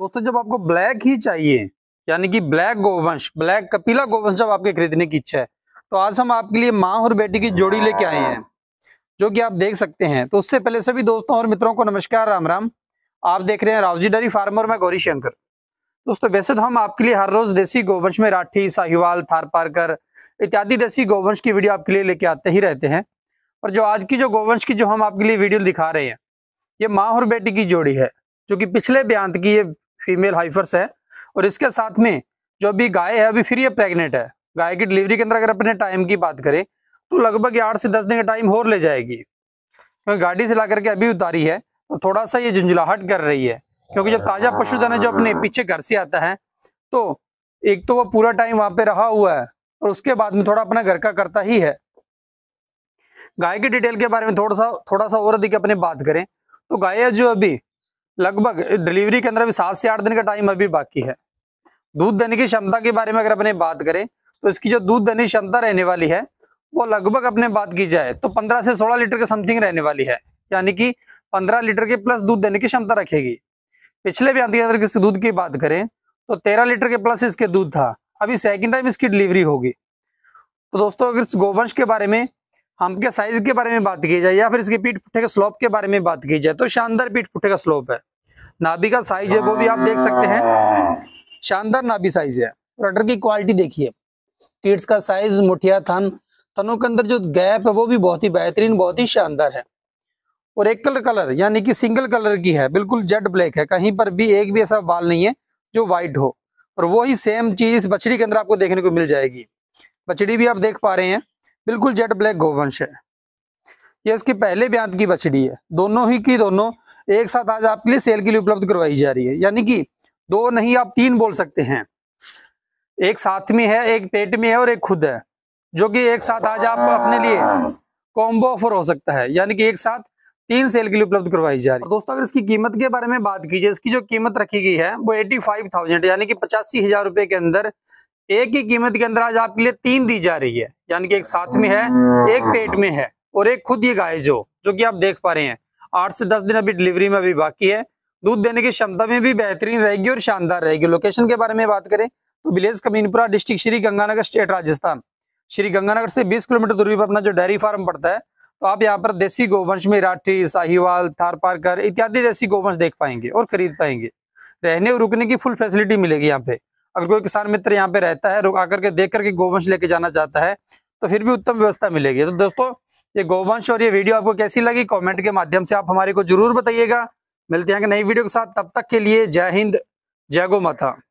दोस्तों जब आपको ब्लैक ही चाहिए यानी कि ब्लैक गोवंश ब्लैक कपीला गोवंश जब आपके खरीदने की इच्छा है तो आज हम आपके लिए माँ और बेटी की जोड़ी लेके आए हैं जो कि आप देख सकते हैं तो उससे पहले सभी दोस्तों और मित्रों को नमस्कार राम राम आप देख रहे हैं रावजी डरी फार्मर में गौरी शंकर दोस्तों वैसे तो हम आपके लिए हर रोज देसी गोवंश में राठी साहिवाल थार पारकर इत्यादि देसी गोवंश की वीडियो आपके लिए लेके आते ही रहते हैं और जो आज की जो गोवंश की जो हम आपके लिए वीडियो दिखा रहे हैं ये माँ और बेटी की जोड़ी है जो कि पिछले ब्यांत की ये फीमेल हाइफर्स है और इसके साथ में जो अभी गाय है अभी फिर ये प्रेग्नेंट है गाय की डिलीवरी के अंदर अगर अपने टाइम की बात करें तो लगभग आठ से दस दिन का टाइम और ले जाएगी क्योंकि गाड़ी से ला करके अभी उतारी है तो थोड़ा सा ये झुंझुलाहट कर रही है क्योंकि जब ताज़ा पशुधन है जो अपने पीछे घर से आता है तो एक तो वो पूरा टाइम वहाँ पे रहा हुआ है और उसके बाद में थोड़ा अपना घर का करता ही है गाय की डिटेल के बारे में थोड़ा सा थोड़ा सा और अधिक अपने बात करें तो गाय जो अभी लगभग डिलीवरी के अंदर अभी सात से आठ दिन का टाइम अभी बाकी है दूध देने की क्षमता के बारे में अगर अपने बात करें तो इसकी जो दूध देने की क्षमता रहने वाली है वो लगभग अपने बात की जाए तो पंद्रह से सोलह लीटर के समथिंग रहने वाली है यानी कि पंद्रह लीटर के प्लस दूध देने की क्षमता रखेगी पिछले बयान के अंदर किसी दूध की बात करें तो तेरह लीटर के प्लस इसके दूध था अभी सेकेंड टाइम इसकी डिलीवरी होगी तो दोस्तों अगर इस गोवंश के बारे में हम के साइज के बारे में बात की जाए या फिर इसके पीठ पुट्ठे के स्लोप के बारे में बात की जाए तो शानदार पीठ पुट्ठे का स्लोप है नाभि का साइज है वो भी आप देख सकते हैं हाँ। शानदार नाभि साइज है रडर की क्वालिटी देखिए टीट्स का साइज मुठिया थन थनों के अंदर जो गैप है वो भी बहुत ही बेहतरीन बहुत ही शानदार है और एक कलर कलर यानी कि सिंगल कलर की है बिल्कुल जेड ब्लैक है कहीं पर भी एक भी ऐसा बाल नहीं है जो व्हाइट हो और वही सेम चीज इस बछड़ी के अंदर आपको देखने को मिल जाएगी बछड़ी भी आप देख पा रहे हैं बिल्कुल जेड ब्लैक गोवंश है ये इसकी पहले ब्याज की बछड़ी है दोनों ही की दोनों एक साथ आज आपके लिए सेल के लिए उपलब्ध करवाई जा रही है यानी कि दो नहीं आप तीन बोल सकते हैं एक साथ में है एक पेट में है और एक खुद है जो कि एक साथ आज आप अपने लिए कॉम्बो ऑफर हो सकता है यानी कि एक साथ तीन सेल के लिए उपलब्ध करवाई जा रही है दोस्तों अगर इसकी कीमत के बारे में बात कीजिए इसकी जो कीमत रखी गई है वो एटी फाइव थाउजेंड यानी कि पचासी हजार रुपए के अंदर एक ही कीमत के अंदर आज आपके लिए तीन दी जा रही है यानी कि एक साथ में है एक पेट में है और एक खुद ये गाय जो जो कि आप देख पा रहे हैं आठ से दस दिन अभी डिलीवरी में अभी बाकी है दूध देने की क्षमता में भी बेहतरीन रहेगी और शानदार रहेगी लोकेशन के बारे में बात करें तो village Kaminpura district Shri Ganganagar state Rajasthan Shri Ganganagar से 20 किलोमीटर दूरी पर अपना जो डेयरी फार्म पड़ता है तो आप यहाँ पर देसी गोवंश में राठी साहिवाल थार पारकर इत्यादि जैसी गोवंश देख पाएंगे और खरीद पाएंगे रहने और रुकने की फुल फैसिलिटी मिलेगी यहाँ पे अगर कोई किसान मित्र यहाँ पे रहता है रुक आकर के देख करके गोवंश लेके जाना चाहता है तो फिर भी उत्तम व्यवस्था मिलेगी तो दोस्तों ये गोवंश और ये वीडियो आपको कैसी लगी कॉमेंट के माध्यम से आप हमारे को जरूर बताइएगा मिलते हैं कि नई वीडियो के साथ तब तक के लिए जय हिंद जय गो माता